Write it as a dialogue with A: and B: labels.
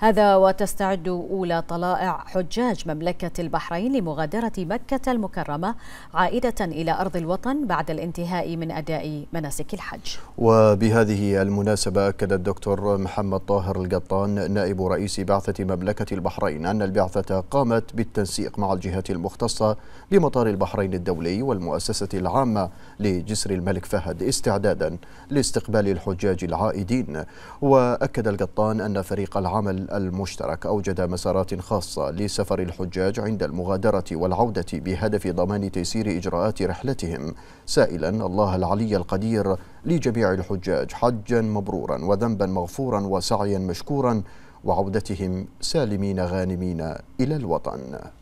A: هذا وتستعد أولى طلائع حجاج مملكة البحرين لمغادرة مكة المكرمة عائدة إلى أرض الوطن بعد الانتهاء من أداء مناسك الحج
B: وبهذه المناسبة أكد الدكتور محمد طاهر القطان نائب رئيس بعثة مملكة البحرين أن البعثة قامت بالتنسيق مع الجهات المختصة لمطار البحرين الدولي والمؤسسة العامة لجسر الملك فهد استعدادا لاستقبال الحجاج العائدين وأكد القطان أن فريق العمل المشترك أوجد مسارات خاصة لسفر الحجاج عند المغادرة والعودة بهدف ضمان تيسير إجراءات رحلتهم سائلا الله العلي القدير لجميع الحجاج حجا مبرورا وذنبا مغفورا وسعيا مشكورا وعودتهم سالمين غانمين إلى الوطن